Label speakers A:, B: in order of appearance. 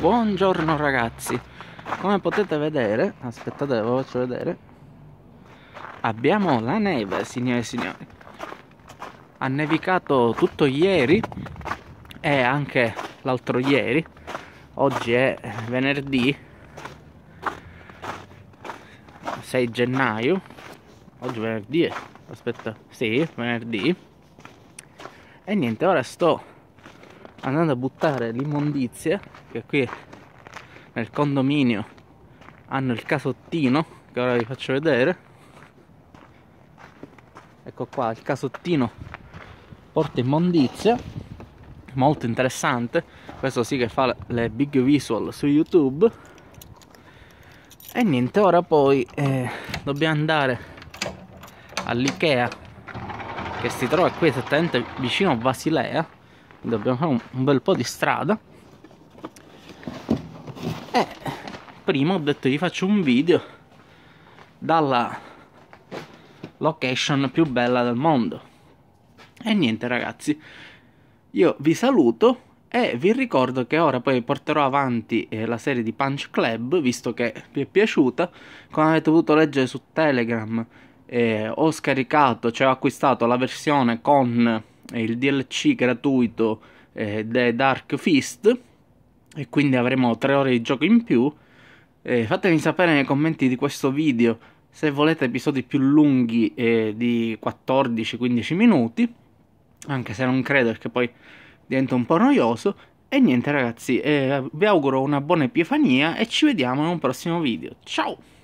A: Buongiorno ragazzi, come potete vedere, aspettate ve lo faccio vedere, abbiamo la neve signore e signori. Ha nevicato tutto ieri e anche l'altro ieri, oggi è venerdì 6 gennaio, oggi è venerdì, aspetta, sì, venerdì. E niente, ora sto andando a buttare l'immondizia che qui nel condominio hanno il casottino che ora vi faccio vedere ecco qua il casottino porta immondizia molto interessante questo sì che fa le big visual su youtube e niente ora poi eh, dobbiamo andare all'ikea che si trova qui esattamente vicino a Basilea dobbiamo fare un, un bel po' di strada e prima ho detto vi faccio un video dalla location più bella del mondo e niente ragazzi io vi saluto e vi ricordo che ora poi porterò avanti eh, la serie di Punch Club visto che vi è piaciuta come avete potuto leggere su Telegram eh, ho scaricato cioè ho acquistato la versione con eh, il DLC gratuito eh, The Dark Fist e quindi avremo 3 ore di gioco in più. Eh, fatemi sapere nei commenti di questo video se volete episodi più lunghi eh, di 14-15 minuti, anche se non credo perché poi diventa un po' noioso. E niente ragazzi, eh, vi auguro una buona epifania e ci vediamo in un prossimo video. Ciao!